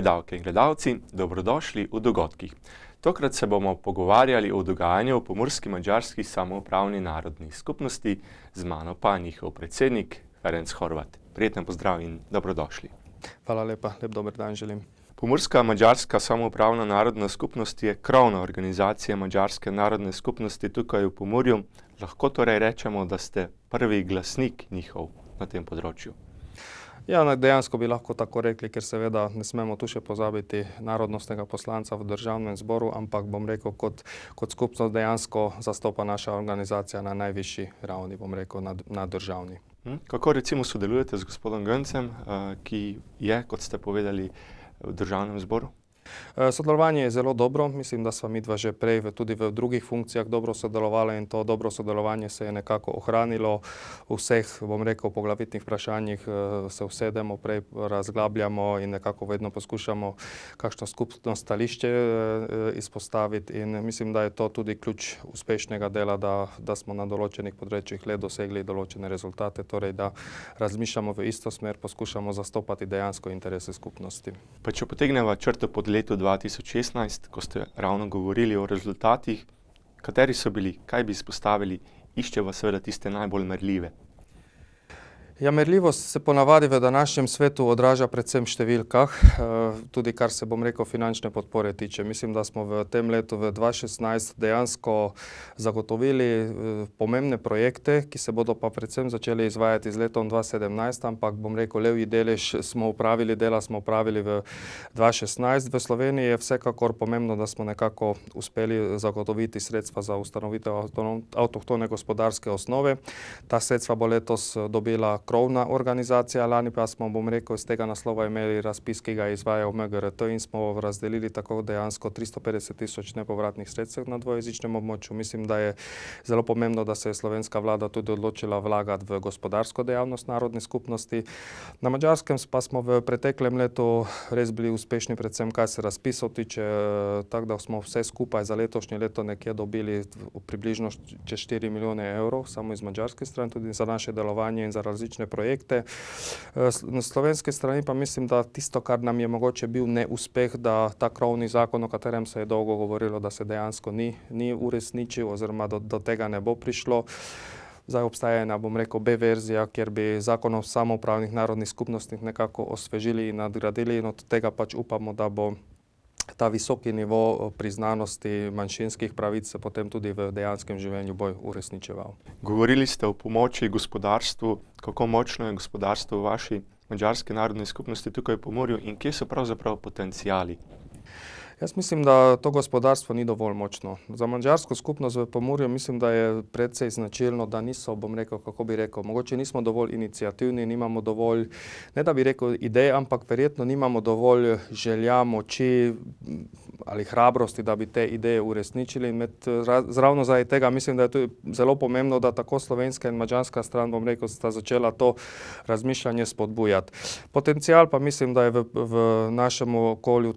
Gledalke in gledalci, dobrodošli v dogodkih. Tokrat se bomo pogovarjali o dogajanju v Pomorski mađarski samoupravni narodni skupnosti, z mano pa njihov predsednik Ferenc Horvat. Prijetno pozdrav in dobrodošli. Hvala lepa, lep dober dan želim. Pomorska mađarska samoupravna narodna skupnost je krovna organizacija mađarske narodne skupnosti tukaj v Pomorju. Lahko torej rečemo, da ste prvi glasnik njihov na tem področju. Ja, no, dejansko bi lahko tako rekli, ker seveda ne smemo tu še pozabiti narodnostnega poslanca v državnem zboru, ampak bom rekel, kot, kot skupno dejansko zastopa naša organizacija na najvišji ravni, bom rekel, na, na državni. Hm? Kako recimo sodelujete z gospodom Göncem, eh, ki je, kot ste povedali, v državnem zboru? Eh, sodelovanje je zelo dobro, mislim, da sva mi dva že prej tudi v drugih funkcijah dobro sodelovala in to dobro sodelovanje se je nekako ohranilo v vseh, bom rekel, poglavitnih vprašanjih, eh, se usedemo, prej razglabljamo in nekako vedno poskušamo kakšno skupno stališče eh, izpostaviti in mislim, da je to tudi ključ uspešnega dela, da smo na določenih podrečjih le dosegli določene rezultate, torej da razmišljamo v isto smer, poskušamo zastopati dejansko interese skupnosti. Pa če potegneva črto podlečje, letu 2016, ko ste ravno govorili o rezultatih, kateri so bili, kaj bi izpostavili, iščeva seveda tiste najbolj merljive. Ja, merljivost se ponavadi v današnjem svetu odraža predvsem številkah, eh, tudi kar se bom rekel finančne podpore tiče. Mislim, da smo v tem letu v 2016 dejansko zagotovili eh, pomembne projekte, ki se bodo pa predvsem začeli izvajati z letom 2017, ampak bom rekel, levji delež smo upravili, dela smo upravili v 2016. V Sloveniji je vsekakor pomembno, da smo nekako uspeli zagotoviti sredstva za ustanovitev avtohtone gospodarske osnove. Ta sredstva bo letos eh, dobila krovna organizacija, lani pa smo, bom rekel, iz tega naslova imeli razpis, ki ga izvaja v MGRT in smo razdelili tako dejansko 350 tisoč nepovratnih sredstv na dvojezičnem območju. Mislim, da je zelo pomembno, da se je slovenska vlada tudi odločila vlagati v gospodarsko dejavnost narodne skupnosti. Na Mačarskem pa smo v preteklem letu res bili uspešni, predvsem kaj se razpisov tiče, tako da smo vse skupaj za letošnje leto nekje dobili približno čez 4 milijone evrov, samo iz mačarske strani, tudi za naše delovanje in za različne kakšne projekte. Eh, na slovenski strani pa mislim, da tisto, kar nam je mogoče bil neuspeh, da ta krovni zakon, o katerem se je dolgo govorilo, da se dejansko ni, ni uresničil oziroma do, do tega ne bo prišlo. Zdaj obstaja ena, bom rekel, B verzija, kjer bi zakon o samoupravnih narodnih skupnostih nekako osvežili in nadgradili in od tega pač upamo, da bo ta visoki nivo eh, priznanosti manjšinskih pravic se potem tudi v dejanskem življenju bolj uresničeval. Govorili ste o pomoči gospodarstvu, kako močno je gospodarstvo v vaši mađarski narodni skupnosti tukaj v Pomorju in kje so pravzaprav potencijali Jaz mislim, da to gospodarstvo ni dovolj močno. Za manžarsko skupnost v Pomorju mislim, da je predvsej značilno, da niso, bom rekel, kako bi rekel, mogoče nismo dovolj inicijativni, nimamo dovolj, ne da bi rekel, idej, ampak verjetno nimamo dovolj želja, moči, ali hrabrosti, da bi te ideje uresničili. Eh, zravno zaradi tega mislim, da je tudi zelo pomembno, da tako slovenska in mađanska stran, bom rekel, sta začela to razmišljanje spodbujati. Potencijal pa mislim, da je v našem okolju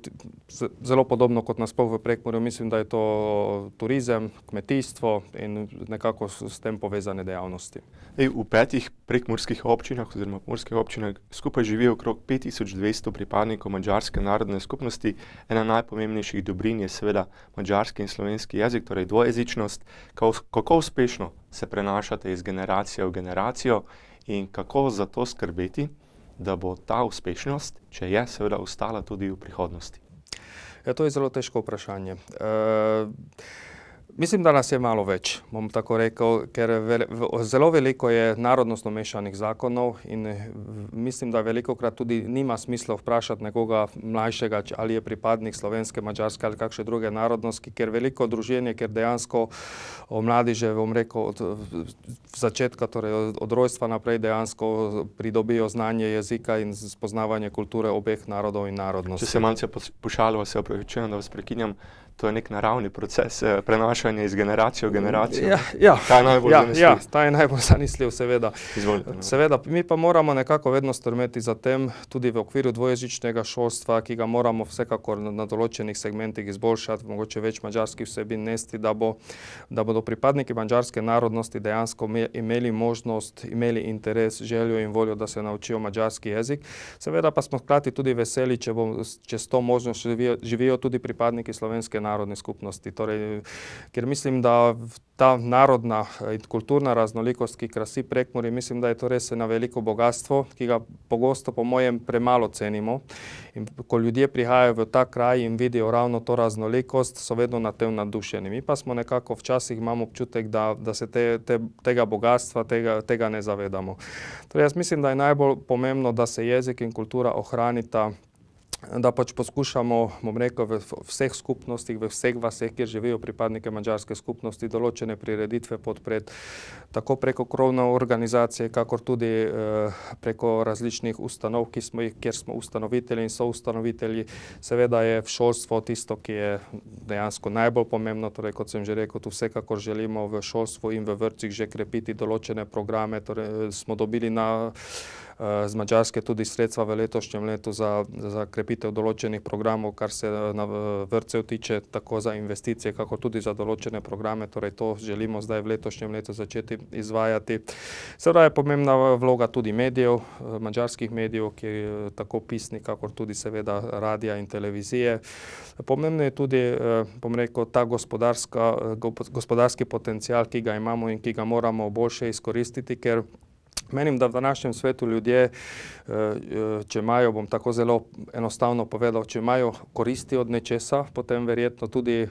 zelo podobno kot nasploh v prekmorju, mislim, da je to turizem, kmetijstvo in nekako s tem povezane dejavnosti. V petih prekmorskih občinah oziroma morskih občinah skupaj živijo okrog 5200 pripadnikov mađarske narodne skupnosti, ena najpomembnejših naših dobrin je seveda mađarski in slovenski jezik, torej dvojezičnost. Kako uspešno se prenašate iz generacije v generacijo in kako za to skrbeti, da bo ta uspešnost, če je seveda ostala tudi v prihodnosti? Ja, to je zelo težko vprašanje. Uh, Mislim, da nas je malo več, bom tako rekel, ker zelo veliko je narodnostno mešanih zakonov in eh, mislim, da veliko krat tudi nima smisla vprašati nekoga mlajšega, ali je pripadnik slovenske, mađarske ali kakšne druge narodnosti, ker veliko druženje, ker dejansko o mladi že, bom rekel, od začetka, torej od rojstva naprej dejansko pridobijo znanje jezika in spoznavanje kulture obeh narodov in narodnosti. Če se malce pošalo, se opravičujem, da vas prekinjam, to je nek naravni proces eh, prenašanja iz generacije v generacijo. Ja, ja, ta je najbolj ja, zanesljiv. Ja, ja, ta je najbolj zanesljiv, seveda. Izvolite, no. seveda. Mi pa moramo nekako vedno strmeti za tem, tudi v okviru dvojezičnega šolstva, ki ga moramo vsekakor na, na določenih segmentih izboljšati, mogoče več mačarskih vsebin nesti, da, bo, da bodo pripadniki mačarske narodnosti dejansko imeli možnost, imeli interes, željo in voljo, da se naučijo mačarski jezik. Seveda pa smo hkrati tudi veseli, če, bom, če s to možnost živijo, živijo tudi pripadniki slovenske narodnosti narodne skupnosti. Torej, ker mislim, da ta narodna eh, in kulturna raznolikost, ki krasi prekmori, mislim, da je to res na veliko bogatstvo, ki ga pogosto, po mojem, premalo cenimo. In ko ljudje prihajajo v ta kraj in vidijo ravno to raznolikost, so vedno na tem nadušeni. Mi pa smo nekako včasih imamo občutek, da, da se te, te, tega bogatstva, tega, tega ne zavedamo. Torej, jaz mislim, da je najbolj pomembno, da se jezik in kultura ohranita da pač poskušamo, bom rekel, v vseh skupnostih, v vseh vaseh, kjer živijo pripadnike mađarske skupnosti, določene prireditve podpred tako preko krovne organizacije, kakor tudi eh, preko različnih ustanov, kjer smo ustanovitelji in so ustanovitelji. Seveda je v šolstvo tisto, ki je dejansko najbolj pomembno, torej kot sem že rekel, tu vsekakor želimo v šolstvu in v vrcih že krepiti določene programe, torej eh, smo dobili na vsega, Eh, z Mačarske tudi sredstva v letošnjem letu za, za krepitev določenih programov, kar se eh, na vrce tiče, tako za investicije, kako tudi za določene programe. Torej, to želimo zdaj v letošnjem letu začeti izvajati. Seveda je pomembna vloga tudi medijev, eh, mačarskih medijev, ki tako pisni, kakor tudi seveda radija in televizije. Pomembno je tudi, bom rekel, ta gospodarski potencial, ki ga imamo in ki ga moramo bolje izkoristiti, ker Menim, da v današnjem svetu ljudje, eh, eh, če imajo, bom tako zelo enostavno povedal, če imajo koristi od nečesa, potem verjetno tudi eh,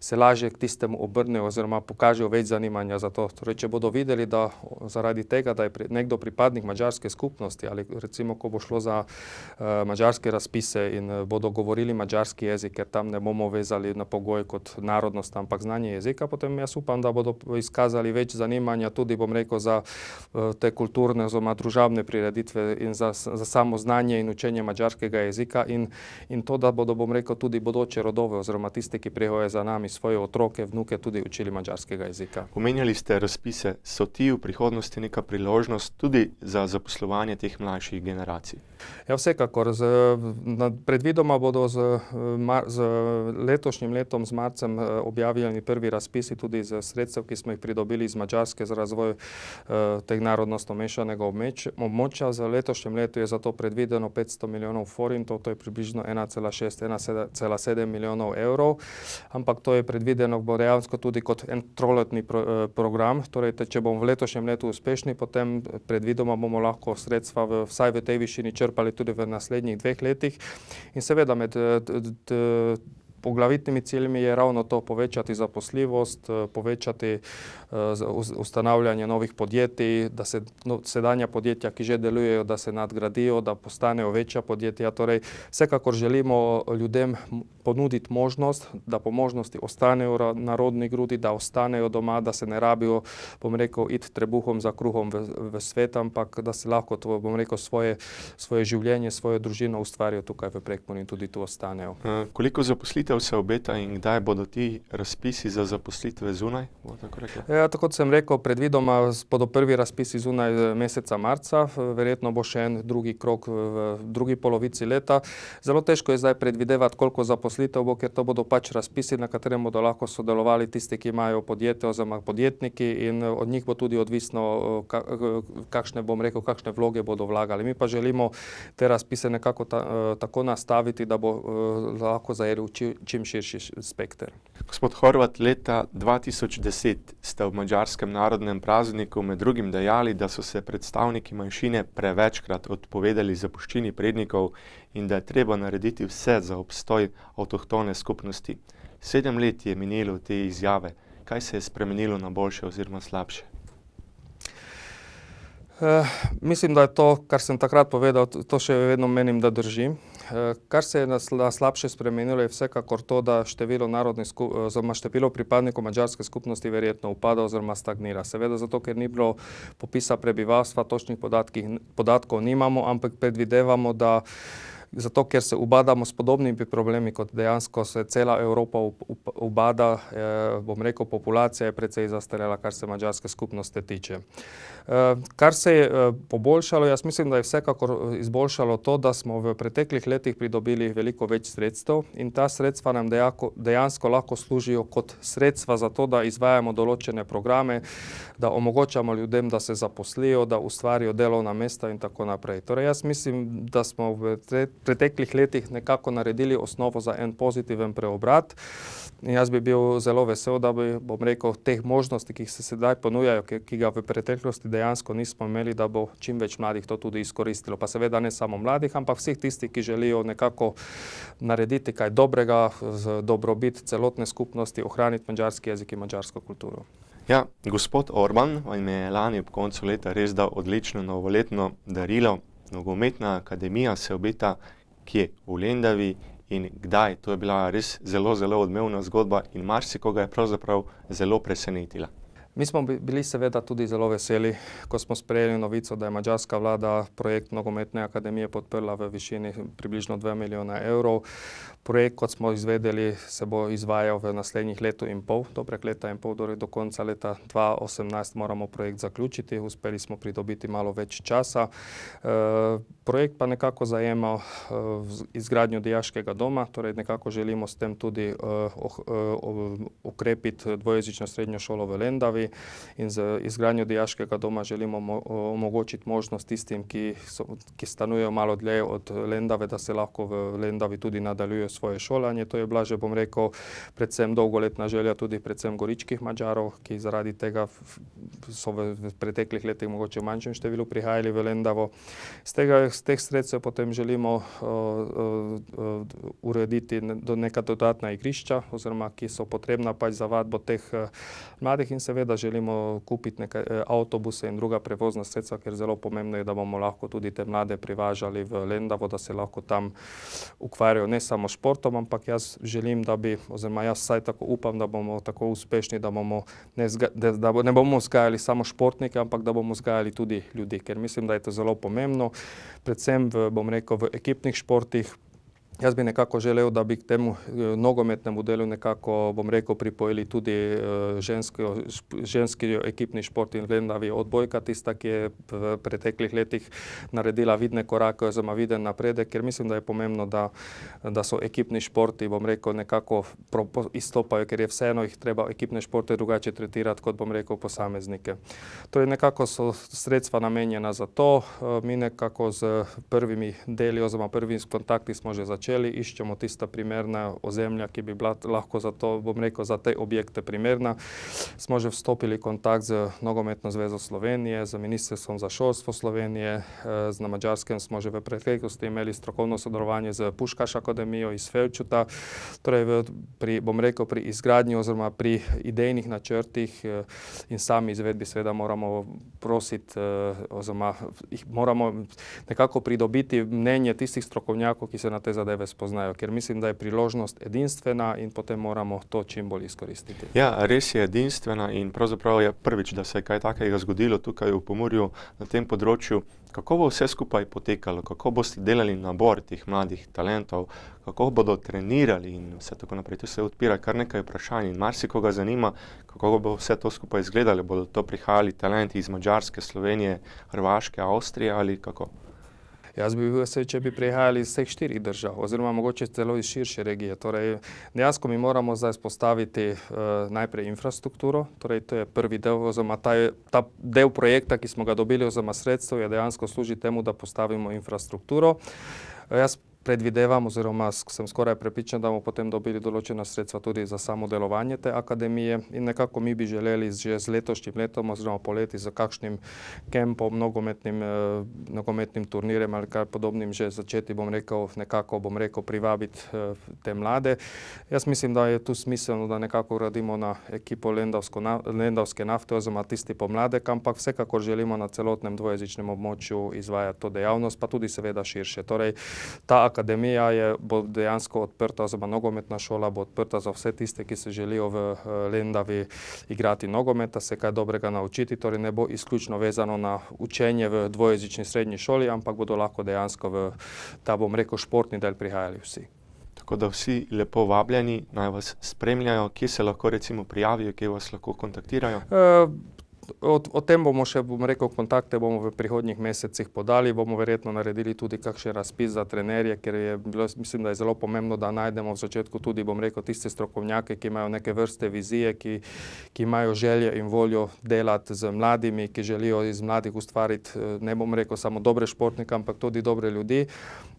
se lažje k tistemu obrnejo oziroma pokažejo več zanimanja za to. Torej, če bodo videli, da zaradi tega, da je nekdo pripadnik mađarske skupnosti ali recimo, ko bo šlo za mađarske razpise in bodo govorili mađarski jezik, ker tam ne bomo vezali na pogoj kot narodnost, ampak znanje jezika, potem jaz upam, da bodo izkazali več zanimanja tudi, bom rekel, za tega, te kulturne oziroma družavne prireditve in za, za samo znanje in učenje mađarskega jezika in, in to, da bodo, bom rekel, tudi bodoče rodove oziroma tiste, ki prihajajo za nami, svoje otroke, vnuke tudi učili mađarskega jezika. Omenjali ste razpise, so ti v prihodnosti neka priložnost tudi za zaposlovanje teh mlajših generacij? Ja, vsekakor. Z, na, predvidoma bodo z, mar, z letošnjim letom, z marcem, eh, objavljeni prvi razpisi tudi za sredstev, ki smo jih pridobili iz Mačarske za razvoj eh, teh narodnosti odnosno mešanega območja. Za letošnjem letu je zato predvideno 500 milijonov forintov, to je približno 1,6-1,7 milijonov evrov, ampak to je predvideno, bo dejansko tudi kot en troletni pro, eh, program. Torej, te, če bomo v letošnjem letu uspešni, potem eh, predvidoma bomo lahko sredstva v, vsaj v tej višini črpali tudi v naslednjih dveh letih. In seveda med. Eh, d, d, d, poglavitnimi ciljmi je ravno to povečati zaposljivost, eh, povečati eh, ustanavljanje novih podjetij, da se no, sedanja podjetja, ki že delujejo, da se nadgradijo, da postanejo večja podjetja. Torej, vsekakor želimo eh, ljudem ponuditi možnost, da po možnosti ostanejo v narodni grudi, da ostanejo doma, da se ne rabijo, bom rekel, iti trebuhom za kruhom v, v svet, ampak da se lahko, to, bom rekel, svoje, svoje življenje, svojo družino ustvarijo tukaj v prekmonju in tudi tu ostanejo. A, koliko zaposlite? zaposlitev se obeta in kdaj bodo ti razpisi za zaposlitve zunaj? Tako, ja, tako sem rekel, predvidoma bodo prvi razpisi zunaj eh, meseca marca, verjetno bo še en drugi krok v drugi polovici leta. Zelo težko je zdaj predvidevati, koliko zaposlitev bo, ker to bodo pač razpisi, na katerem bodo lahko sodelovali tisti, ki imajo podjetje oziroma podjetniki in eh, od njih bo tudi odvisno, eh, kakšne, bom rekel, kakšne vloge bodo vlagali. Mi pa želimo te razpise nekako ta, tako nastaviti, da bo lahko zajeli čim širši spekter. Gospod Horvat, leta 2010 ste v mačarskem narodnem prazniku med drugim dejali, da so se predstavniki manjšine prevečkrat odpovedali zapuščini prednikov in da je treba narediti vse za obstoj avtohtone skupnosti. Sedem let je minilo te izjave. Kaj se je spremenilo na boljše oziroma slabše? Uh, mislim, da je to, kar sem takrat povedal, to še vedno menim, da držim. Eh, kar se je slabše spremenilo je vsekakor to, da število, skup, eh, število pripadnikov mađarske skupnosti verjetno upada oziroma stagnira. Seveda zato, ker ni bilo popisa prebivalstva, točnih podatkih, podatkov nimamo, ampak predvidevamo, da zato ker se ubadamo s podobnimi problemi, kot dejansko se cela Evropa ubada, eh, bom rekel, populacija je precej zastarela, kar se mađarske skupnosti tiče. Eh, kar se je eh, poboljšalo, jaz mislim, da je vsekakor izboljšalo to, da smo v preteklih letih pridobili veliko več sredstev in ta sredstva nam dejansko lahko služijo kot sredstva za to, da izvajamo določene programe, da omogočamo ljudem, da se zaposlijo, da ustvarijo delovna mesta in tako naprej. Torej, jaz mislim, da smo v tretjih preteklih letih nekako naredili osnovo za en pozitiven preobrat. Jaz bi bil zelo vesel, da bi, bom rekel, teh možnosti, ki se sedaj ponujajo, ki, ki ga v preteklosti dejansko nismo imeli, da bo čim več mladih to tudi izkoristilo. Pa seveda ne samo mladih, ampak vseh tistih, ki želijo nekako narediti kaj dobrega, z dobrobit celotne skupnosti, ohraniti mađarski jezik in mađarsko kulturo. Ja, gospod Orban vam je lani ob koncu leta res dal odlično novoletno darilo, nogometna akademija se obeta, ki je v Lendavi in kdaj. To je bila res zelo, zelo odmevna zgodba in marsikoga je pravzaprav zelo presenetila. Mi smo bili seveda tudi zelo veseli, ko smo sprejeli novico, da je mađarska vlada projekt nogometne akademije podprla v višini približno 2 milijona evrov. Projekt, kot smo izvedeli, se bo izvajal v naslednjih letu in pol, dobrek leta in pol, torej do konca leta 2018 moramo projekt zaključiti, uspeli smo pridobiti malo več časa. E, projekt pa nekako zajema e, eh, izgradnju dijaškega doma, torej nekako želimo s tem tudi e, eh, o, oh, o, ukrepiti dvojezično srednjo šolo v Lendavi ustanovi in z izgradnjo dijaškega doma želimo omogočiti možnost tistim, ki, so, ki stanujejo malo dlje od Lendave, da se lahko v Lendavi tudi nadaljuje svoje šolanje. To je bila, že bom rekel, predvsem dolgoletna želja tudi predvsem goričkih mačarov, ki zaradi tega so v preteklih letih mogoče v manjšem številu prihajali v Lendavo. Z, tega, z teh sredstev potem želimo uh, uh, urediti neka dodatna igrišča, oziroma ki so potrebna pač za vadbo teh uh, mladih in seveda da želimo kupiti neke e, avtobuse in druga prevozna sredstva, ker zelo pomembno je, da bomo lahko tudi te mlade privažali v Lendavo, da se lahko tam ukvarjajo ne samo športom, ampak jaz želim, da bi, oziroma jaz vsaj tako upam, da bomo tako uspešni, da, bomo ne, da ne bomo vzgajali samo športnike, ampak da bomo vzgajali tudi ljudi, ker mislim, da je to zelo pomembno, predvsem v, bom rekel, v ekipnih športih, Jaz bi nekako želel, da bi k temu eh, nogometnemu delu nekako, bom rekel, pripojili tudi eh, ženski ekipni šport in Lendavi odbojka, tista, ki je v preteklih letih naredila vidne korake, oziroma viden napredek, ker mislim, da je pomembno, da so ekipni športi, bom rekel, nekako izstopajo, ker je vseeno jih treba ekipne športe drugače tretirati, kot bom rekel, posameznike. Torej nekako so sredstva namenjena za to. Eh, mi nekako z prvimi deli, oziroma prvimi kontakti smo že začeli načeli iščemo tista primerna ozemlja, ki bi bila lahko za to, bom rekel, za te objekte primerna. Smo že vstopili kontakt z Nogometno zvezo Slovenije, z Ministrstvom za šolstvo Slovenije, z na Mačarskem smo že v preteklosti imeli strokovno sodelovanje z Puškaš akademijo iz Felčuta. Torej, pri, bom rekel, pri izgradnji oziroma pri idejnih načrtih in sami izvedbi seveda moramo prositi oziroma moramo nekako pridobiti mnenje tistih strokovnjakov, ki se na te zadeve zadeve spoznajo, ker mislim, da je priložnost edinstvena in potem moramo to čim bolj izkoristiti. Ja, res je edinstvena in pravzaprav je prvič, da se je kaj takega zgodilo tukaj v Pomorju na tem področju. Kako bo vse skupaj potekalo, kako boste delali nabor teh mladih talentov, kako bodo trenirali in vse tako naprej. Tu se odpira kar nekaj vprašanj in marsikoga zanima, kako bo vse to skupaj izgledalo. Bodo to prihajali talenti iz Mačarske, Slovenije, Hrvaške, Avstrije ali kako? Jaz bi bil vesel, če bi prihajali iz vseh štirih držav, oziroma mogoče celo iz širše regije. Torej, dejansko mi moramo zdaj spostaviti uh, eh, najprej infrastrukturo, torej to je prvi del, oziroma ta, ta del projekta, ki smo ga dobili, oziroma sredstvo, je dejansko služi temu, da postavimo infrastrukturo. Uh, predvidevam oziroma sem skoraj prepričan, da bomo potem dobili določena sredstva tudi za samo delovanje te akademije in nekako mi bi želeli že z letošnjim letom oziroma poleti za kakšnim kempom, nogometnim, eh, nogometnim turnirem ali kar podobnim že začeti, bom rekel, nekako bom rekel privabiti eh, te mlade. Jaz mislim, da je tu smiselno, da nekako radimo na ekipo Lendavsko, na, Lendavske nafte oziroma tisti pomlade, ampak vsekakor želimo na celotnem dvojezičnem območju izvajati to dejavnost, pa tudi seveda širše. Torej, ta akademija je, bo dejansko odprta, oziroma nogometna šola bo odprta za vse tiste, ki se želijo v eh, Lendavi igrati nogometa, se kaj dobrega naučiti, torej ne bo izključno vezano na učenje v dvojezični srednji šoli, ampak bodo lahko dejansko v, da bom rekel, športni del prihajali vsi. Tako da vsi lepo vabljeni, naj vas spremljajo, kje se lahko recimo prijavijo, kje vas lahko kontaktirajo. E, o, o tem bomo še, bom rekel, kontakte bomo v prihodnjih mesecih podali, bomo verjetno naredili tudi kakšen razpis za trenerje, ker je bilo, mislim, da je zelo pomembno, da najdemo v začetku tudi, bom rekel, tiste strokovnjake, ki imajo neke vrste vizije, ki, ki imajo želje in voljo delati z mladimi, ki želijo iz mladih ustvariti, eh, ne bom rekel samo dobre športnike, ampak tudi dobre ljudi.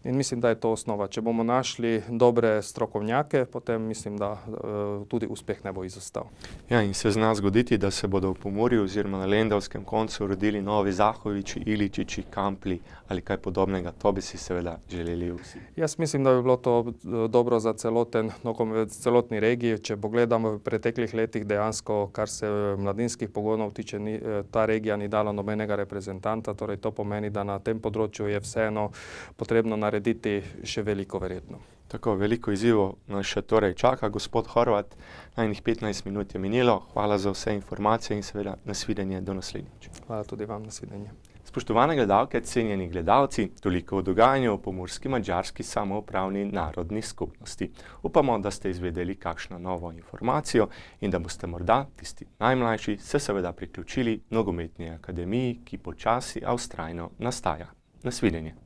In mislim, da je to osnova. Če bomo našli dobre strokovnjake, potem mislim, da uh, tudi uspeh ne bo izostal. Ja, in se zna zgoditi, da se bodo v pomorju z oziroma na Lendavskem koncu rodili novi Zahoviči, Iličiči, Kampli ali kaj podobnega. To bi si seveda želeli vsi. Jaz mislim, da bi bilo to eh, dobro za celoten, no, eh, celotni regiji. Če pogledamo v preteklih letih, dejansko, kar se eh, mladinskih pogonov tiče, ni, ta regija ni dala nobenega reprezentanta. Torej, to pomeni, da na tem področju je vseeno potrebno narediti še veliko verjetno. Tako veliko izzivov nas še torej čaka, gospod Horvat. Najnih 15 minut je minilo. Hvala za vse informacije in seveda nasvidenje do naslednjič. Hvala tudi vam nasvidenje. Spoštovane gledalke, cenjeni gledalci, toliko o dogajanju v pomorski mađarski samoupravni narodni skupnosti. Upamo, da ste izvedeli kakšno novo informacijo in da boste morda tisti najmlajši se seveda priključili nogometni akademiji, ki počasi, a ustrajno nastaja. Nasvidenje.